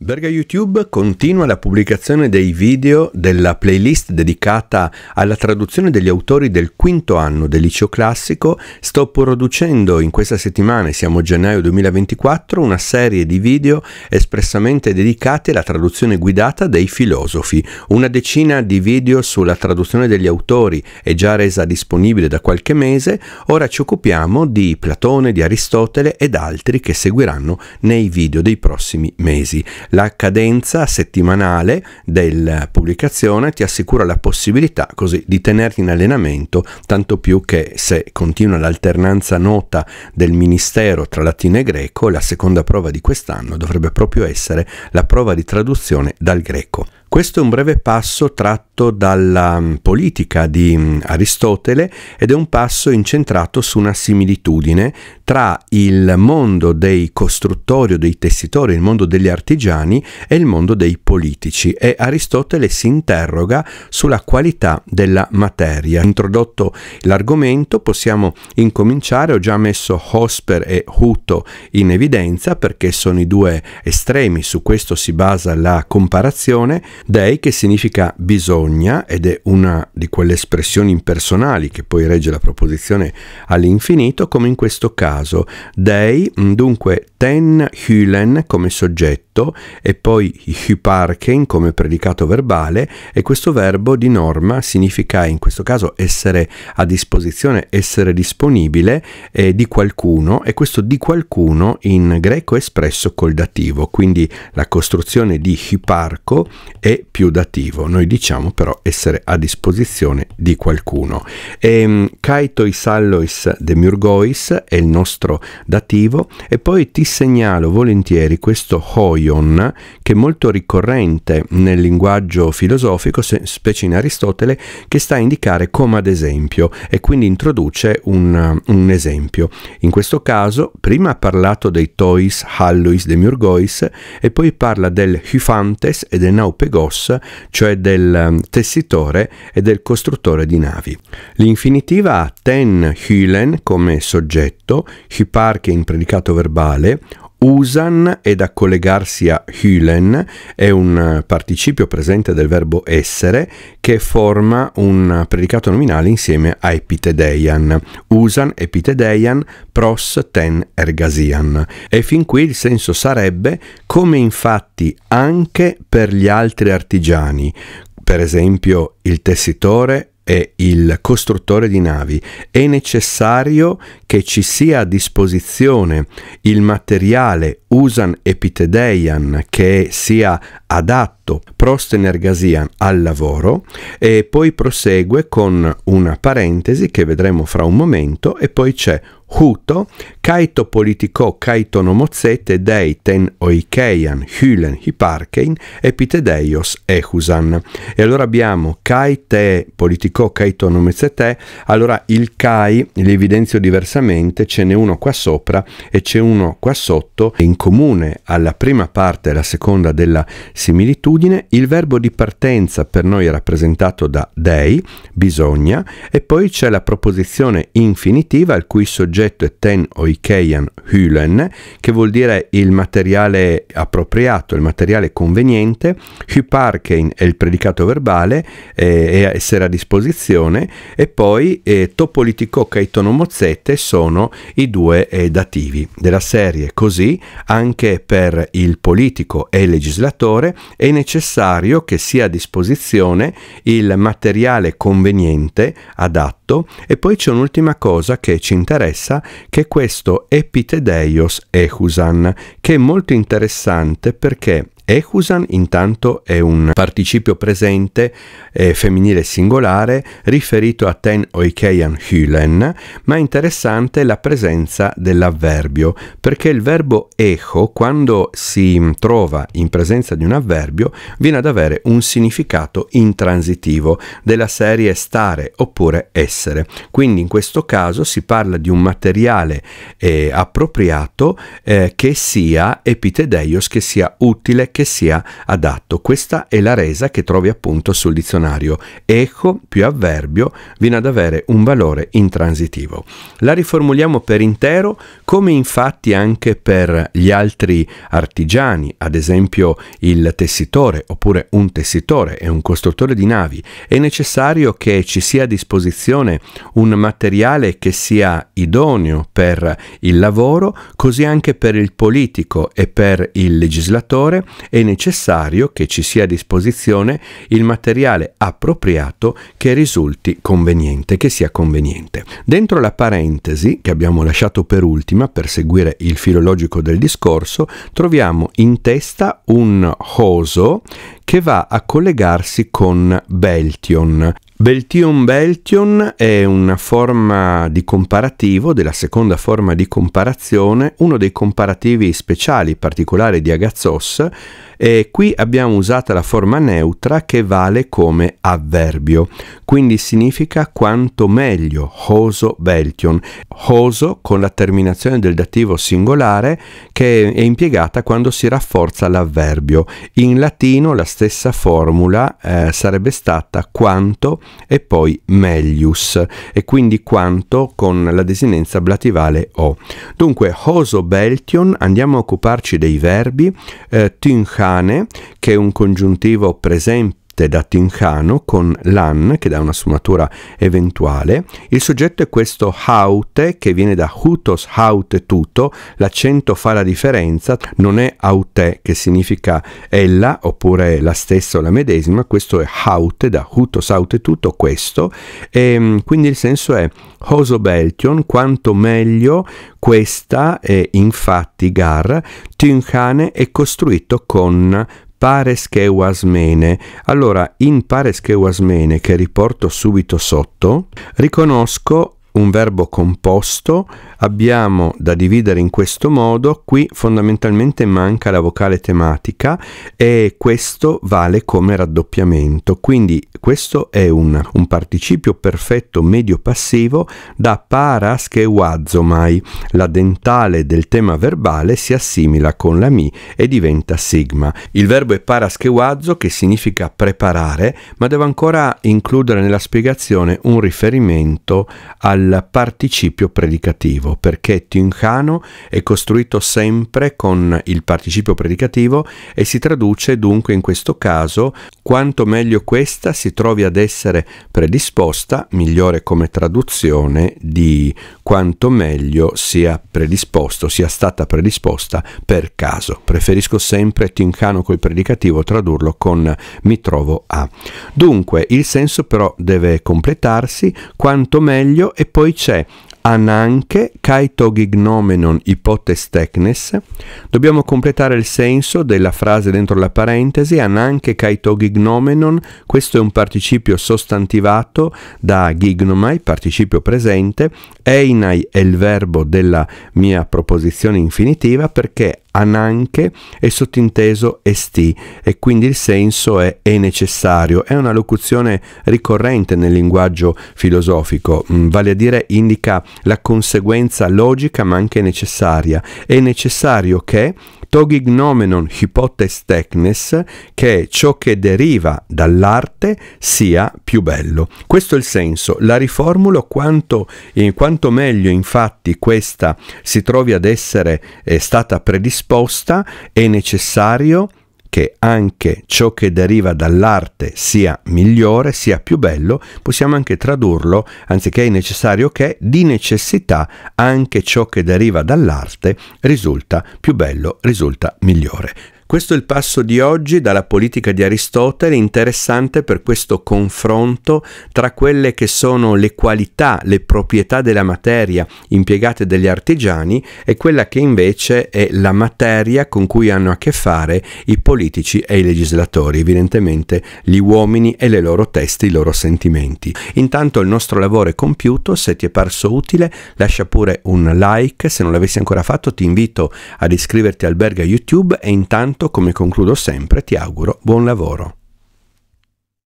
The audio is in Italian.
Berga YouTube continua la pubblicazione dei video della playlist dedicata alla traduzione degli autori del quinto anno del liceo classico. Sto producendo in questa settimana, siamo a gennaio 2024, una serie di video espressamente dedicati alla traduzione guidata dei filosofi. Una decina di video sulla traduzione degli autori è già resa disponibile da qualche mese. Ora ci occupiamo di Platone, di Aristotele ed altri che seguiranno nei video dei prossimi mesi. La cadenza settimanale della pubblicazione ti assicura la possibilità così di tenerti in allenamento, tanto più che se continua l'alternanza nota del ministero tra latino e greco, la seconda prova di quest'anno dovrebbe proprio essere la prova di traduzione dal greco. Questo è un breve passo tratto dalla mm, politica di mm, Aristotele ed è un passo incentrato su una similitudine tra il mondo dei costruttori o dei tessitori, il mondo degli artigiani e il mondo dei politici e Aristotele si interroga sulla qualità della materia. Introdotto l'argomento possiamo incominciare, ho già messo Hosper e Hutto in evidenza perché sono i due estremi, su questo si basa la comparazione dei che significa bisogna ed è una di quelle espressioni impersonali che poi regge la proposizione all'infinito, come in questo caso. Dei, mm, dunque ten hylen come soggetto e poi hyparken come predicato verbale e questo verbo di norma significa in questo caso essere a disposizione, essere disponibile eh, di qualcuno e questo di qualcuno in greco è espresso col dativo, quindi la costruzione di hyparco è è più dativo, noi diciamo però essere a disposizione di qualcuno. E, ehm, kaitois allois demiurgois è il nostro dativo e poi ti segnalo volentieri questo hoion che è molto ricorrente nel linguaggio filosofico, specie in Aristotele, che sta a indicare come ad esempio e quindi introduce un, un esempio. In questo caso prima ha parlato dei tois hallois demiurgois e poi parla del hyfantes e del naupegois dell'ossa, cioè del ehm, tessitore e del costruttore di navi. L'infinitiva ha ten hylen come soggetto, hyparche in predicato verbale, Usan è da collegarsi a Hülen, è un participio presente del verbo essere che forma un predicato nominale insieme a epitedeian. Usan, epitedeian, pros ten ergasian. E fin qui il senso sarebbe come infatti anche per gli altri artigiani, per esempio il tessitore è il costruttore di navi, è necessario che ci sia a disposizione il materiale usan epitedeian che sia adatto prostenergasian al lavoro e poi prosegue con una parentesi che vedremo fra un momento e poi c'è Huto, Kaito politikó Kaito nomozete dei ten oikeian hylen hiparkein epitedeios ehusan. E allora abbiamo Kaite politikó Kaito nomozete, allora il Kai li evidenzio diversamente, ce n'è uno qua sopra e c'è uno qua sotto, in comune alla prima parte e alla seconda della similitudine, il verbo di partenza per noi è rappresentato da dei, bisogna, e poi c'è la proposizione infinitiva al cui soggetto soggetto è ten oikeian Hülen, che vuol dire il materiale appropriato, il materiale conveniente, Hyparkein è il predicato verbale, eh, essere a disposizione, e poi eh, Topolitico e Tonomozete sono i due eh, dativi della serie. Così anche per il politico e il legislatore è necessario che sia a disposizione il materiale conveniente adatto tutto e poi c'è un'ultima cosa che ci interessa che è questo Epitedeios Echusan che è molto interessante perché Ehusan intanto è un participio presente eh, femminile singolare riferito a ten oikeian hülen, ma è interessante la presenza dell'avverbio, perché il verbo echo quando si trova in presenza di un avverbio viene ad avere un significato intransitivo della serie stare oppure essere. Quindi in questo caso si parla di un materiale eh, appropriato eh, che sia epitedeios, che sia utile, che sia adatto. Questa è la resa che trovi appunto sul dizionario. Eco più avverbio viene ad avere un valore intransitivo. La riformuliamo per intero, come infatti anche per gli altri artigiani, ad esempio il tessitore oppure un tessitore e un costruttore di navi, è necessario che ci sia a disposizione un materiale che sia idoneo per il lavoro, così anche per il politico e per il legislatore è necessario che ci sia a disposizione il materiale appropriato che risulti conveniente, che sia conveniente. Dentro la parentesi che abbiamo lasciato per ultima per seguire il filologico del discorso, troviamo in testa un hoso che va a collegarsi con Beltion, Beltium Beltion è una forma di comparativo della seconda forma di comparazione, uno dei comparativi speciali particolari di Agazzos e qui abbiamo usato la forma neutra che vale come avverbio, quindi significa quanto meglio, hoso Beltion, hoso con la terminazione del dativo singolare che è impiegata quando si rafforza l'avverbio. In latino la stessa formula eh, sarebbe stata quanto e poi melius e quindi quanto con la desinenza blativale o. Dunque hoso beltion andiamo a occuparci dei verbi eh, tynchane che è un congiuntivo presente fatte da Tincano con l'an che dà una sfumatura eventuale. Il soggetto è questo haute che viene da hutos haute tutto, l'accento fa la differenza, non è haute che significa ella oppure la stessa o la medesima, questo è haute da hutos haute tutto questo e ehm, quindi il senso è Hoso Beltion, quanto meglio questa è infatti Gar, Tincane è costruito con Pareskeuasmene. Allora, in Pareskeuasmene, che riporto subito sotto, riconosco un verbo composto, abbiamo da dividere in questo modo, qui fondamentalmente manca la vocale tematica e questo vale come raddoppiamento. Quindi questo è un, un participio perfetto medio passivo da paras che wazomai. La dentale del tema verbale si assimila con la mi e diventa sigma. Il verbo è paras che wazzo che significa preparare, ma devo ancora includere nella spiegazione un riferimento al del participio predicativo, perché Tincano è costruito sempre con il participio predicativo e si traduce dunque in questo caso quanto meglio questa si trovi ad essere predisposta, migliore come traduzione di quanto meglio sia predisposto, sia stata predisposta per caso. Preferisco sempre Tincano col predicativo tradurlo con mi trovo a. Dunque il senso però deve completarsi quanto meglio e poi c'è ananche kaitogignomenon hypotestechnes. Dobbiamo completare il senso della frase dentro la parentesi ananche ignomenon. Questo è un participio sostantivato da gignomai, participio presente. Einai è il verbo della mia proposizione infinitiva perché ananche e sottinteso esti e quindi il senso è è necessario, è una locuzione ricorrente nel linguaggio filosofico, mm, vale a dire indica la conseguenza logica ma anche necessaria, è necessario che togignomenon hypotes technes, che ciò che deriva dall'arte sia più bello. Questo è il senso. La riformulo quanto, eh, quanto meglio infatti questa si trovi ad essere eh, stata predisposta, è necessario che anche ciò che deriva dall'arte sia migliore, sia più bello, possiamo anche tradurlo, anziché è necessario che, di necessità anche ciò che deriva dall'arte risulta più bello, risulta migliore. Questo è il passo di oggi dalla politica di Aristotele, interessante per questo confronto tra quelle che sono le qualità, le proprietà della materia impiegate dagli artigiani e quella che invece è la materia con cui hanno a che fare i politici e i legislatori, evidentemente gli uomini e le loro teste, i loro sentimenti. Intanto il nostro lavoro è compiuto, se ti è parso utile lascia pure un like, se non l'avessi ancora fatto ti invito ad iscriverti al Berga YouTube e intanto appuntamento, come concludo sempre, ti auguro buon lavoro.